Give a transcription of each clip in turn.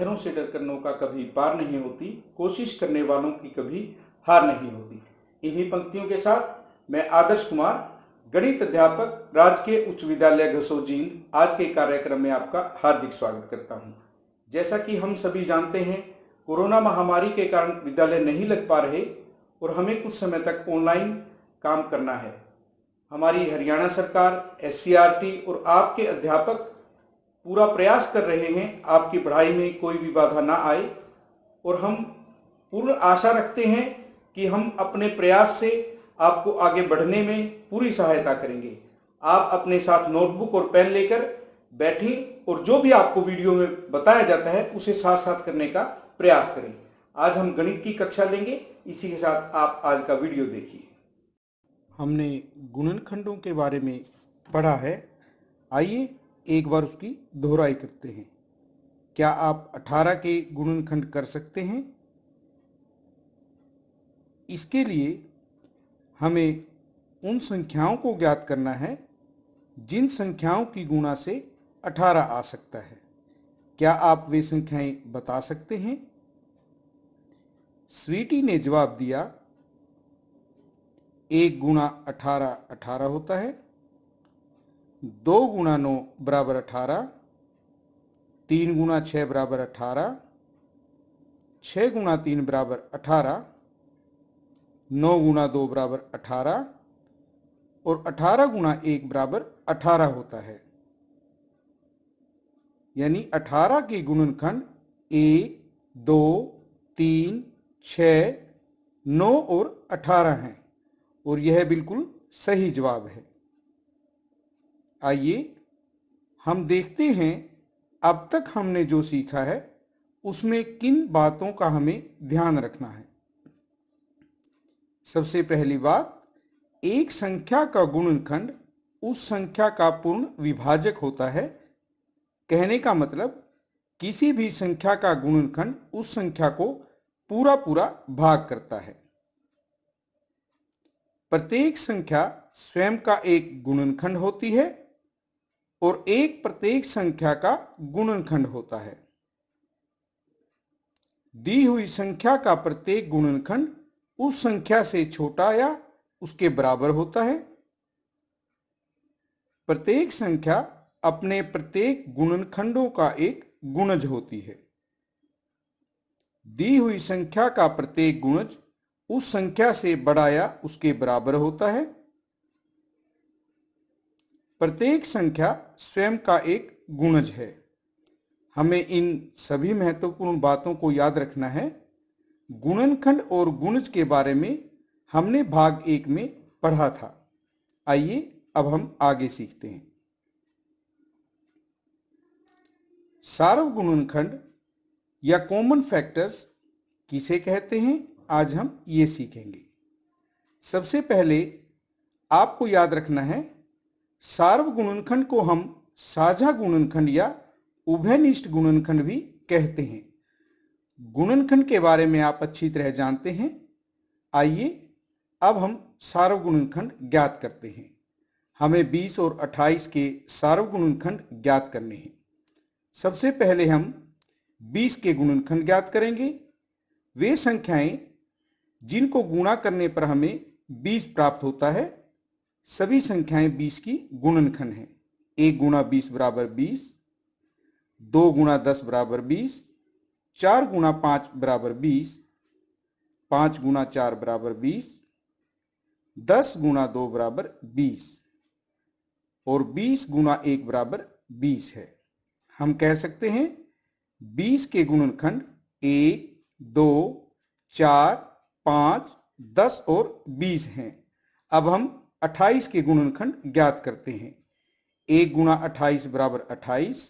लहरों से डरकर नौका कभी पार नहीं होती कोशिश करने वालों की कभी हार नहीं होती इन्हीं पंक्तियों के साथ मैं आदर्श कुमार गणित अध्यापक राजकीय उच्च विद्यालय घसोजीन आज के कार्यक्रम में आपका हार्दिक स्वागत करता हूँ जैसा कि हम सभी जानते हैं कोरोना महामारी के कारण विद्यालय नहीं लग पा रहे और हमें कुछ समय तक ऑनलाइन काम करना है हमारी हरियाणा सरकार एस और आपके अध्यापक पूरा प्रयास कर रहे हैं आपकी पढ़ाई में कोई भी बाधा ना आए और हम पूर्ण आशा रखते हैं कि हम अपने प्रयास से आपको आगे बढ़ने में पूरी सहायता करेंगे आप अपने साथ नोटबुक और पेन लेकर बैठें और जो भी आपको वीडियो में बताया जाता है उसे साथ साथ करने का प्रयास करें आज हम गणित की कक्षा लेंगे इसी के साथ आप आज का वीडियो देखिए हमने गुणनखंडों के बारे में पढ़ा है आइए एक बार उसकी दोहराई करते हैं क्या आप 18 के गुणनखंड कर सकते हैं इसके लिए हमें उन संख्याओं को ज्ञात करना है जिन संख्याओं की गुणा से 18 आ सकता है क्या आप वे संख्याएं बता सकते हैं स्वीटी ने जवाब दिया एक गुणा अठारह अठारह होता है दो गुणा नौ बराबर अठारह तीन गुणा छः बराबर अठारह छः गुणा तीन बराबर अठारह नौ गुणा दो बराबर अठारह और अठारह गुणा एक बराबर अठारह होता है यानी अठारह के गुणनखंड एक दो तीन छ नौ और अठारह हैं और यह बिल्कुल सही जवाब है आइए हम देखते हैं अब तक हमने जो सीखा है उसमें किन बातों का हमें ध्यान रखना है सबसे पहली बात एक संख्या का गुणनखंड उस संख्या का पूर्ण विभाजक होता है कहने का मतलब किसी भी संख्या का गुणनखंड उस संख्या को पूरा पूरा भाग करता है प्रत्येक संख्या स्वयं का एक गुणनखंड होती है और एक प्रत्येक संख्या का गुणनखंड होता है दी हुई संख्या का प्रत्येक गुणनखंड उस संख्या से छोटा या उसके बराबर होता है प्रत्येक संख्या अपने प्रत्येक गुणनखंडों का एक गुणज होती है दी हुई संख्या का प्रत्येक गुणज उस संख्या से बड़ा या उसके बराबर होता है प्रत्येक संख्या स्वयं का एक गुणज है हमें इन सभी महत्वपूर्ण बातों को याद रखना है गुणनखंड और गुणज के बारे में हमने भाग एक में पढ़ा था आइए अब हम आगे सीखते हैं सार्व गुणनखंड या कॉमन फैक्टर्स किसे कहते हैं आज हम ये सीखेंगे सबसे पहले आपको याद रखना है सार्व गुणनखंड को हम साझा गुणनखंड या उभयनिष्ठ गुणनखंड भी कहते हैं गुणनखंड के बारे में आप अच्छी तरह जानते हैं आइए अब हम सार्वगुणनखंड ज्ञात करते हैं हमें 20 और 28 के सार्वगुणनखंड ज्ञात करने हैं सबसे पहले हम 20 के गुणनखंड ज्ञात करेंगे वे संख्याएं जिनको गुणा करने पर हमें 20 प्राप्त होता है सभी संख्याएं बीस की गुणनखंड हैं एक गुणा बीस बराबर बीस दो गुणा दस बराबर बीस चार गुणा पाँच बराबर बीस पाँच गुणा चार बराबर बीस दस गुणा दो बराबर बीस और बीस गुणा एक बराबर बीस है हम कह सकते हैं बीस के गुणनखंड एक दो चार पाँच दस और बीस हैं अब हम अट्ठाईस के गुणनखंड ज्ञात करते हैं एक गुणा अट्ठाईस बराबर अट्ठाईस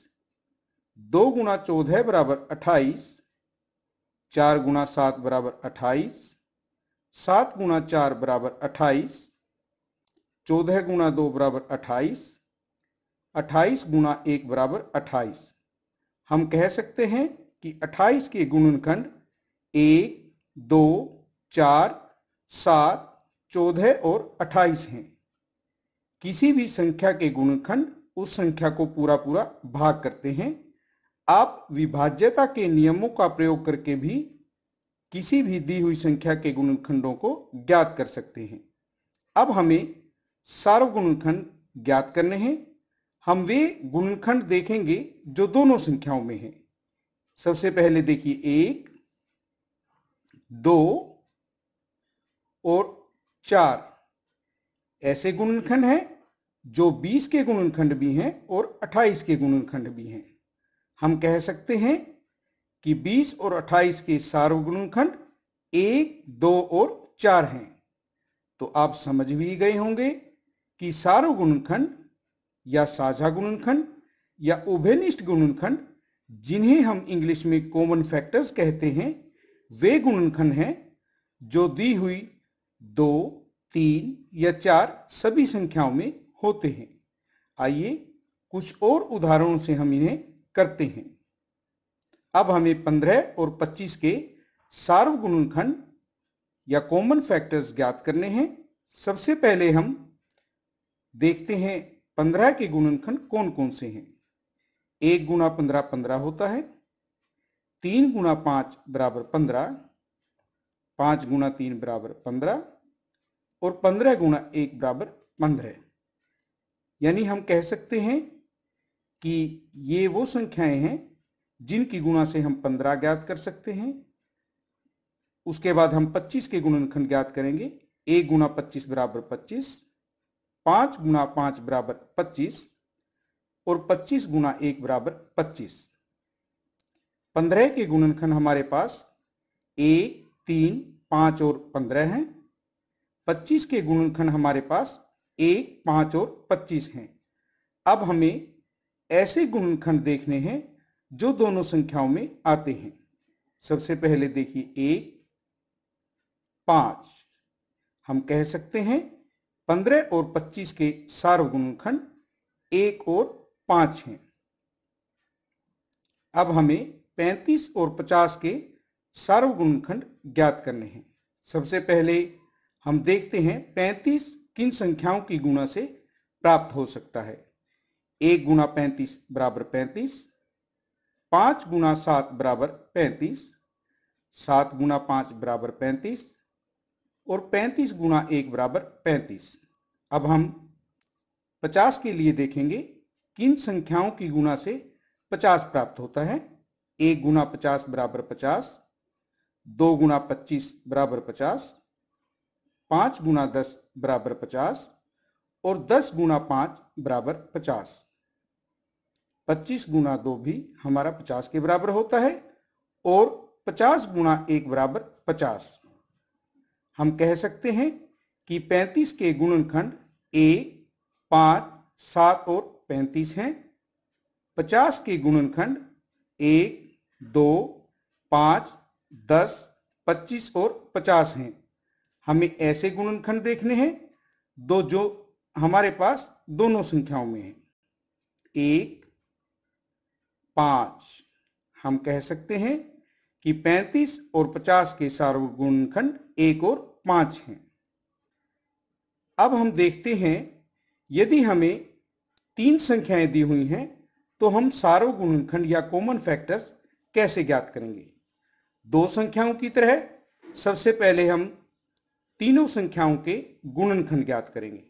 दो गुणा चौदह बराबर अट्ठाईस चार गुणा सात बराबर अट्ठाईस सात गुणा चार बराबर अट्ठाईस चौदह गुणा दो बराबर अट्ठाईस अट्ठाईस गुणा एक बराबर अट्ठाईस हम कह सकते हैं कि अट्ठाईस के गुणनखंड एक दो चार सात चौदह और अट्ठाईस हैं किसी भी संख्या के गुणखंड उस संख्या को पूरा पूरा भाग करते हैं आप विभाज्यता के नियमों का प्रयोग करके भी किसी भी दी हुई संख्या के गुणखंडों को ज्ञात कर सकते हैं अब हमें सार्वगुणखंड ज्ञात करने हैं हम वे गुणखंड देखेंगे जो दोनों संख्याओं में हैं सबसे पहले देखिए एक दो और चार ऐसे गुणनखंड हैं जो 20 के गुणनखंड भी हैं और 28 के गुणनखंड भी हैं हम कह सकते हैं कि 20 और 28 के सार्वगुणनखंड एक दो और चार हैं तो आप समझ भी गए होंगे कि सार्वगुणनखंड या साझा गुणनखंड या उभयनिष्ठ गुणनखंड जिन्हें हम इंग्लिश में कॉमन फैक्टर्स कहते हैं वे गुणनखंड हैं जो दी हुई दो तीन या चार सभी संख्याओं में होते हैं आइए कुछ और उदाहरणों से हम इन्हें करते हैं अब हमें पंद्रह और पच्चीस के सार्वगुणनखंड या कॉमन फैक्टर्स ज्ञात करने हैं सबसे पहले हम देखते हैं पंद्रह के गुणनखंड कौन कौन से हैं एक गुणा पंद्रह पंद्रह होता है तीन गुणा पाँच बराबर पंद्रह पाँच गुणा तीन बराबर पंद्रह और पंद्रह गुणा एक बराबर पंद्रह यानी हम कह सकते हैं कि ये वो संख्याएं हैं जिनकी गुणा से हम पंद्रह ज्ञात कर सकते हैं उसके बाद हम पच्चीस के गुणनखंड ज्ञात करेंगे एक गुणा पच्चीस बराबर पच्चीस पांच गुणा पांच बराबर पच्चीस और पच्चीस गुणा एक बराबर पच्चीस पंद्रह के गुणनखंड हमारे पास एक तीन पांच और पंद्रह हैं पच्चीस के गुणनखंड हमारे पास एक पांच और पच्चीस हैं अब हमें ऐसे गुणनखंड देखने हैं जो दोनों संख्याओं में आते हैं सबसे पहले देखिए एक पांच हम कह सकते हैं पंद्रह और पच्चीस के सार्वगुणनखंड एक और पांच हैं अब हमें पैंतीस और पचास के सार्वगुणनखंड ज्ञात करने हैं सबसे पहले हम देखते हैं 35 किन संख्याओं की गुणा से प्राप्त हो सकता है एक गुणा पैंतीस बराबर पैंतीस पांच गुणा सात बराबर पैंतीस सात गुणा पांच बराबर पैंतीस और पैंतीस गुणा एक बराबर पैंतीस अब हम पचास के लिए देखेंगे किन संख्याओं की गुणा से पचास प्राप्त होता है एक गुणा पचास बराबर पचास दो गुणा पच्चीस बराबर पचास पांच गुना दस बराबर पचास और दस गुना पांच बराबर पचास पच्चीस गुना दो भी हमारा पचास के बराबर होता है और पचास गुना एक बराबर पचास हम कह सकते हैं कि पैंतीस के गुणनखंड एक पांच सात और पैंतीस हैं पचास के गुणनखंड एक दो पांच दस पच्चीस और पचास हैं हमें ऐसे गुणनखंड देखने हैं दो जो हमारे पास दोनों संख्याओं में है एक पांच हम कह सकते हैं कि पैंतीस और पचास के सार्वगुणनखंड एक और पांच हैं अब हम देखते हैं यदि हमें तीन संख्याएं दी हुई हैं तो हम सार्वगुणनखंड या कॉमन फैक्टर्स कैसे ज्ञात करेंगे दो संख्याओं की तरह सबसे पहले हम तीनों संख्याओं के गुणनखंड ज्ञात करेंगे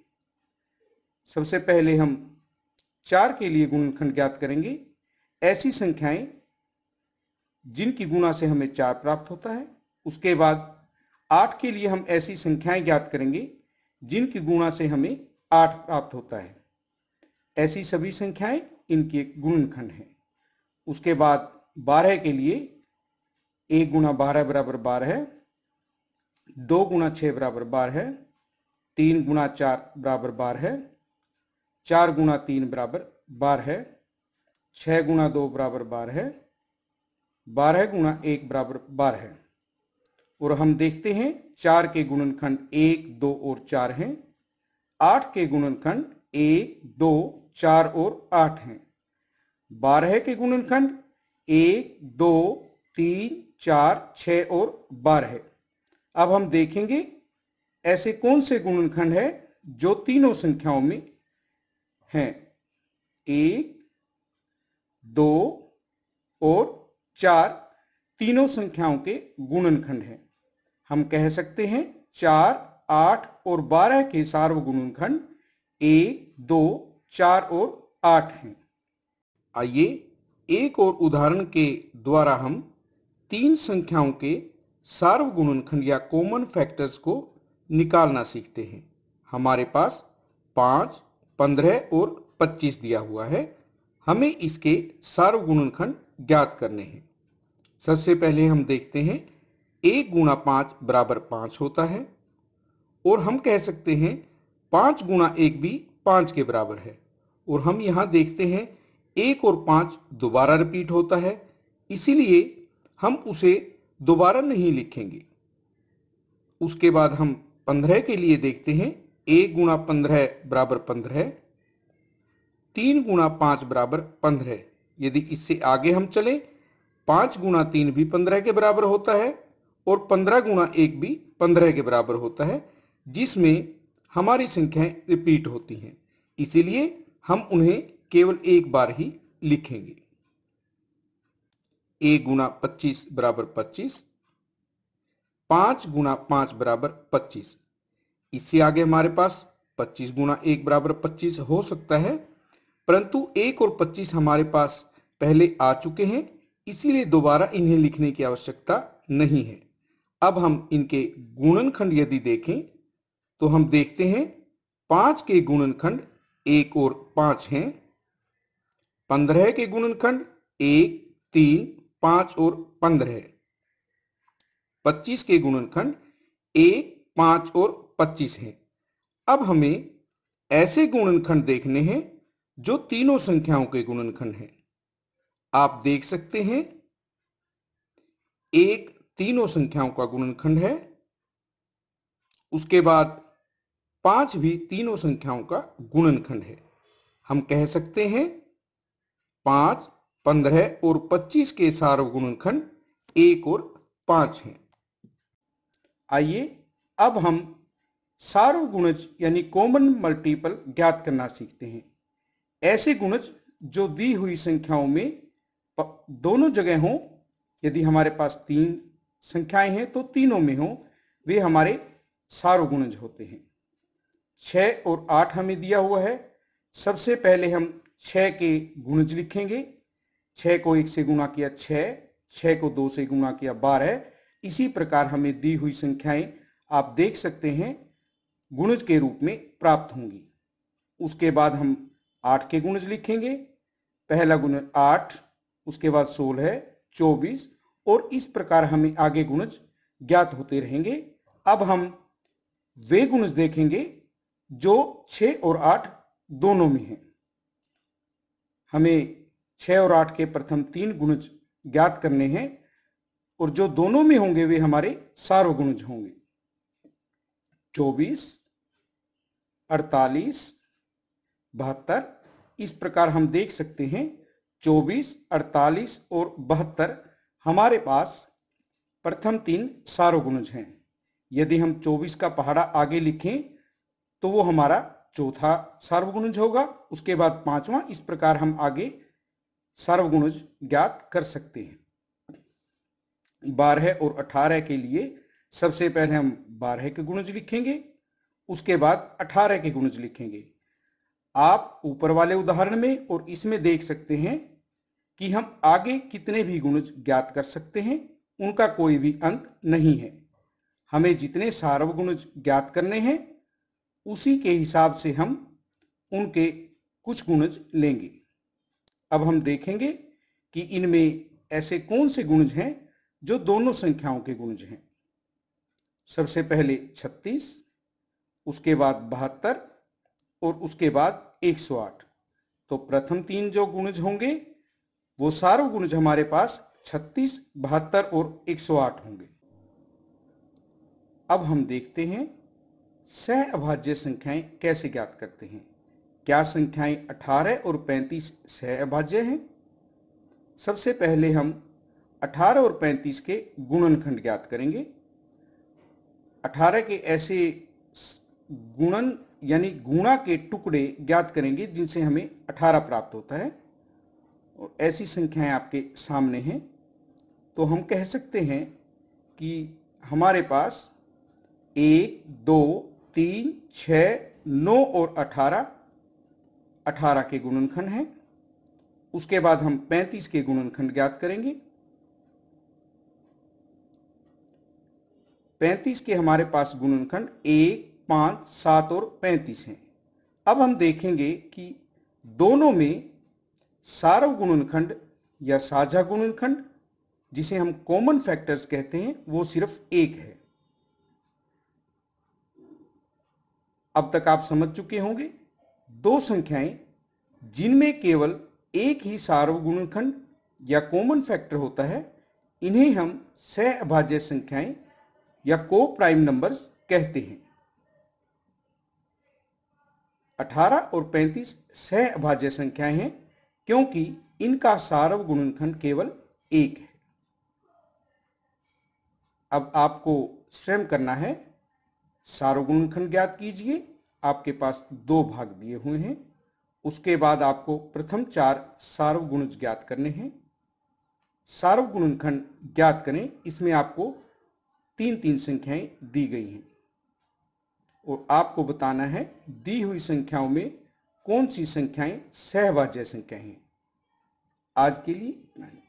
सबसे पहले हम चार के लिए गुणनखंड ज्ञात करेंगे ऐसी संख्याएं जिनकी गुणा से हमें चार प्राप्त होता है उसके बाद आठ के लिए हम ऐसी संख्याएं ज्ञात करेंगे जिनकी गुणा से हमें आठ प्राप्त होता है ऐसी सभी संख्याएं इनकी एक गुणनखंड है उसके बाद बारह के लिए एक गुणा बारह बराबर बारह दो गुणा छः बराबर बार है तीन गुणा चार बराबर बार है चार गुणा तीन बराबर बार है छः गुणा दो बराबर बार है बारह गुणा एक बराबर बार है और हम देखते हैं चार के गुणनखंड एक दो और चार हैं आठ के गुणनखंड एक दो चार और आठ हैं बारह के गुणनखंड एक दो तीन चार छ और बारह है अब हम देखेंगे ऐसे कौन से गुणनखंड है जो तीनों संख्याओं में हैं एक दो और चार तीनों संख्याओं के गुणनखंड हैं हम कह सकते हैं चार आठ और बारह के खंड एक दो चार और आठ हैं आइए एक और उदाहरण के द्वारा हम तीन संख्याओं के सार्वगुणनखंड या कॉमन फैक्टर्स को निकालना सीखते हैं हमारे पास पाँच पंद्रह और पच्चीस दिया हुआ है हमें इसके सार्वगुणनखंड ज्ञात करने हैं सबसे पहले हम देखते हैं एक गुणा पाँच बराबर पाँच होता है और हम कह सकते हैं पाँच गुणा एक भी पाँच के बराबर है और हम यहाँ देखते हैं एक और पाँच दोबारा रिपीट होता है इसीलिए हम उसे दोबारा नहीं लिखेंगे उसके बाद हम पंद्रह के लिए देखते हैं एक गुणा पंद्रह बराबर पंद्रह तीन गुणा पांच बराबर पंद्रह यदि इससे आगे हम चले पांच गुणा तीन भी पंद्रह के बराबर होता है और पंद्रह गुणा एक भी पंद्रह के बराबर होता है जिसमें हमारी संख्याएं रिपीट होती हैं इसीलिए हम उन्हें केवल एक बार ही लिखेंगे ए गुणा पच्चीस बराबर पच्चीस पांच गुणा पांच बराबर पच्चीस इससे आगे हमारे पास पच्चीस गुणा एक बराबर पच्चीस हो सकता है परंतु एक और पच्चीस हमारे पास पहले आ चुके हैं इसीलिए दोबारा इन्हें लिखने की आवश्यकता नहीं है अब हम इनके गुणनखंड यदि देखें तो हम देखते हैं पांच के गुणनखंड एक और पांच हैं पंद्रह के गुणनखंड एक तीन पांच और पंद्रह पच्चीस के गुणनखंड एक पांच और पच्चीस हैं अब हमें ऐसे गुणनखंड देखने हैं जो तीनों संख्याओं के गुणनखंड हैं आप देख सकते हैं एक तीनों संख्याओं का गुणनखंड है उसके बाद पांच भी तीनों संख्याओं का गुणनखंड है हम कह सकते हैं पांच पंद्रह और पच्चीस के सार्वगुणनखंड एक और पांच हैं आइए अब हम सार्वगुणज यानी कॉमन मल्टीपल ज्ञात करना सीखते हैं ऐसे गुणज जो दी हुई संख्याओं में दोनों जगह हों यदि हमारे पास तीन संख्याएं हैं तो तीनों में हों वे हमारे सार्वगुणज होते हैं छः और आठ हमें दिया हुआ है सबसे पहले हम छः के गुणज लिखेंगे छः को एक से गुणा किया छः छः को दो से गुणा किया बारह इसी प्रकार हमें दी हुई संख्याएं आप देख सकते हैं गुणज के रूप में प्राप्त होंगी उसके बाद हम आठ के गुणज लिखेंगे पहला गुणज आठ उसके बाद सोलह चौबीस और इस प्रकार हमें आगे गुणज ज्ञात होते रहेंगे अब हम वे गुणज देखेंगे जो छ और आठ दोनों में हैं हमें छः और आठ के प्रथम तीन गुणज ज्ञात करने हैं और जो दोनों में होंगे वे हमारे सार्वगुणज होंगे चौबीस अड़तालीस बहत्तर इस प्रकार हम देख सकते हैं चौबीस अड़तालीस और बहत्तर हमारे पास प्रथम तीन सार्वगुणज हैं यदि हम चौबीस का पहाड़ा आगे लिखें तो वो हमारा चौथा सार्वगुणज होगा उसके बाद पांचवा इस प्रकार हम आगे सर्वगुणज ज्ञात कर सकते हैं बारह और अठारह के लिए सबसे पहले हम बारह के गुणज लिखेंगे उसके बाद अठारह के गुणज लिखेंगे आप ऊपर वाले उदाहरण में और इसमें देख सकते हैं कि हम आगे कितने भी गुणज ज्ञात कर सकते हैं उनका कोई भी अंत नहीं है हमें जितने सार्वगुणज ज्ञात करने हैं उसी के हिसाब से हम उनके कुछ गुणज लेंगे अब हम देखेंगे कि इनमें ऐसे कौन से गुणज हैं जो दोनों संख्याओं के गुणज हैं सबसे पहले 36, उसके बाद बहत्तर और उसके बाद 108। तो प्रथम तीन जो गुणज होंगे वो सारो गुणज हमारे पास 36, बहत्तर और 108 होंगे अब हम देखते हैं सह अभाज्य संख्याएं कैसे ज्ञात करते हैं क्या संख्याएं 18 और 35 से अभाज्य हैं सबसे पहले हम 18 और 35 के गुणनखंड ज्ञात करेंगे 18 के ऐसे गुणन यानी गुणा के टुकड़े ज्ञात करेंगे जिनसे हमें 18 प्राप्त होता है और ऐसी संख्याएं आपके सामने हैं तो हम कह सकते हैं कि हमारे पास एक दो तीन छ नौ और अठारह अठारह के गुणनखंड हैं उसके बाद हम पैंतीस के गुणनखंड ज्ञात करेंगे पैंतीस के हमारे पास गुणनखंड एक पांच सात और पैंतीस हैं अब हम देखेंगे कि दोनों में सार्व गुणनखंड या साझा गुणनखंड जिसे हम कॉमन फैक्टर्स कहते हैं वो सिर्फ एक है अब तक आप समझ चुके होंगे दो संख्याएं जिनमें केवल एक ही खंड या कॉमन फैक्टर होता है इन्हें हम सह अभाज्य संख्याएं या को प्राइम नंबर्स कहते हैं 18 और 35 सह अभाज्य संख्याएं हैं क्योंकि इनका सार्वगुणखंड केवल एक है अब आपको स्वयं करना है खंड ज्ञात कीजिए आपके पास दो भाग दिए हुए हैं उसके बाद आपको प्रथम चार सार्वगुण ज्ञात करने हैं सार्वगुण खंड ज्ञात करें इसमें आपको तीन तीन संख्याएं दी गई हैं और आपको बताना है दी हुई संख्याओं में कौन सी संख्याएं सहवाज्य संख्या हैं आज के लिए इतना ही